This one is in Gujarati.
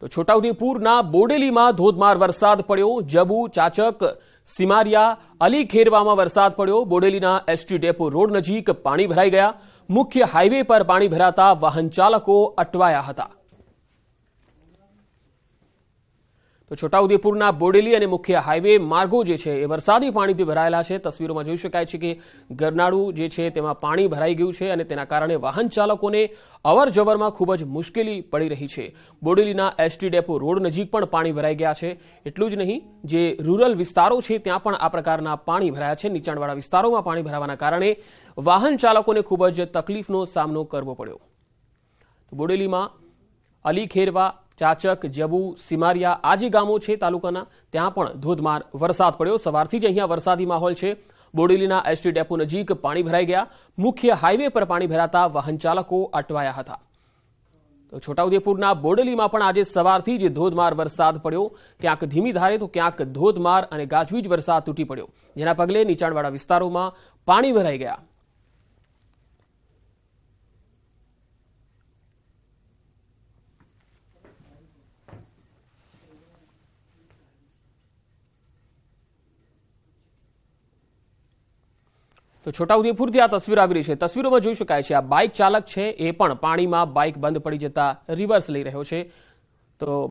તો છોટાઉદેપુરના બોડેલીમાં ધોધમાર વરસાદ પડ્યો જબુ ચાચક સીમારિયા અલી ખેરવામાં વરસાદ પડ્યો બોડેલીના એસટી ડેપો રોડ નજીક પાણી ભરાઈ ગયા મુખ્ય હાઇવે પર પાણી ભરાતા વાહન ચાલકો અટવાયા હતા તો છોટાઉદેપુરના બોડેલી અને મુખ્ય હાઇવે માર્ગો જે છે એ વરસાદી પાણીથી ભરાયેલા છે તસવીરોમાં જોઈ શકાય છે કે ગરનાળું જે છે તેમાં પાણી ભરાઈ ગયું છે અને તેના કારણે વાહન ચાલકોને અવર જવરમાં ખૂબ જ મુશ્કેલી પડી રહી છે બોડેલીના એસટી ડેપો રોડ નજીક પણ પાણી ભરાઈ ગયા છે એટલું જ નહીં જે રૂરલ વિસ્તારો છે ત્યાં પણ આ પ્રકારના પાણી ભરાયા છે નીચાણવાળા વિસ્તારોમાં પાણી ભરાવાના કારણે વાહન ચાલકોને ખૂબ જ તકલીફનો સામનો કરવો પડ્યો બોડેલીમાં અલી ખેરવા ચાચક જબુ સિમારિયા આ જે ગામો છે તાલુકાના ત્યાં પણ ધોધમાર વરસાદ પડ્યો સવારથી જ અહીંયા વરસાદી માહોલ છે બોડેલીના એસટી ડેપો નજીક પાણી ભરાઈ ગયા મુખ્ય હાઇવે પર પાણી ભરાતા વાહન ચાલકો અટવાયા હતા તો છોટાઉદેપુરના બોડેલીમાં પણ આજે સવારથી જ ધોધમાર વરસાદ પડ્યો ક્યાંક ધીમી ધારે તો ક્યાંક ધોધમાર અને ગાજવીજ વરસાદ તૂટી પડ્યો જેના પગલે નીચાણવાળા વિસ્તારોમાં પાણી ભરાઈ ગયા તો છોટાઉદેપુરથી આ તસવીર આવી રહી છે તસવીરોમાં જોઈ શકાય છે આ બાઇક ચાલક છે એ પણ પાણીમાં બાઇક બંધ પડી જતા રિવર્સ લઈ રહ્યો છે તો